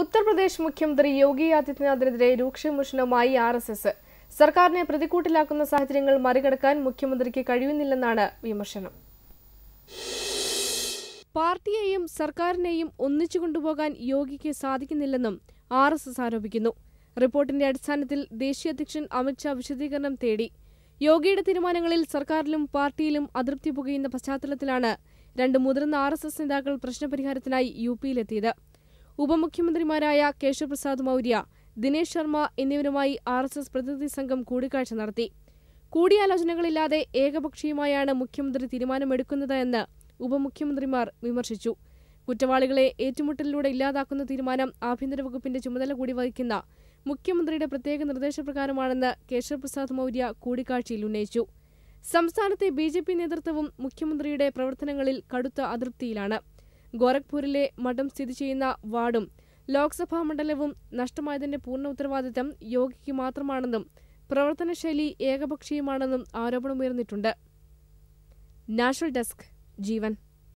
ഉത്തർപ്രദേശ് മുഖ്യമന്ത്രി യോഗി ആദിത്യനാഥിനെതിരെ രൂക്ഷവിമർശനവുമായി ആർ എസ് എസ് സർക്കാരിനെ പ്രതിക്കൂട്ടിലാക്കുന്ന സാഹചര്യങ്ങൾ മറികടക്കാൻ മുഖ്യമന്ത്രിക്ക് കഴിയുന്നില്ലെന്നാണ് വിമർശനം പാർട്ടിയെയും സർക്കാരിനെയും ഒന്നിച്ചു കൊണ്ടുപോകാൻ യോഗിക്ക് സാധിക്കുന്നില്ലെന്നും ആർ എസ് എസ് ആരോപിക്കുന്നു റിപ്പോർട്ടിന്റെ അടിസ്ഥാനത്തിൽ ദേശീയ അധ്യക്ഷൻ അമിത്ഷാ വിശദീകരണം തേടി യോഗിയുടെ തീരുമാനങ്ങളിൽ സർക്കാരിലും പാർട്ടിയിലും അതൃപ്തി പുകയുന്ന പശ്ചാത്തലത്തിലാണ് രണ്ട് മുതിർന്ന ആർ എസ് എസ് നേതാക്കൾ പ്രശ്നപരിഹാരത്തിനായി യു പിയിലെത്തിയത് ഉപമുഖ്യമന്ത്രിമാരായ കേശവപ്രസാദ് മൌര്യ ദിനേശ് ശർമ്മ എന്നിവരുമായി ആർ എസ് എസ് പ്രതിനിധി സംഘം കൂടിക്കാഴ്ച നടത്തി കൂടിയാലോചനകളില്ലാതെ ഏകപക്ഷീയമായാണ് മുഖ്യമന്ത്രി തീരുമാനമെടുക്കുന്നത് എന്ന് ഉപമുഖ്യമന്ത്രിമാർ വിമർശിച്ചു കുറ്റവാളികളെ ഏറ്റുമുട്ടലിലൂടെ ഇല്ലാതാക്കുന്ന തീരുമാനം ആഭ്യന്തര വകുപ്പിന്റെ ചുമതല കൂടി വഹിക്കുന്ന മുഖ്യമന്ത്രിയുടെ പ്രത്യേക നിർദ്ദേശപ്രകാരമാണെന്ന് കേശവപ്രസാദ് മൌര്യ കൂടിക്കാഴ്ചയിൽ ഉന്നയിച്ചു സംസ്ഥാനത്തെ ബി നേതൃത്വവും മുഖ്യമന്ത്രിയുടെ പ്രവർത്തനങ്ങളിൽ കടുത്ത അതൃപ്തിയിലാണ് ഗോരഖ്പൂരിലെ മഠം സ്ഥിതി ചെയ്യുന്ന വാർഡും ലോക്സഭാ മണ്ഡലവും നഷ്ടമായതിന്റെ പൂർണ്ണ ഉത്തരവാദിത്തം യോഗിക്ക് മാത്രമാണെന്നും പ്രവർത്തനശൈലി ഏകപക്ഷീയമാണെന്നും ആരോപണമുയർന്നിട്ടുണ്ട് നാഷണൽ ഡെസ്ക് ജീവൻ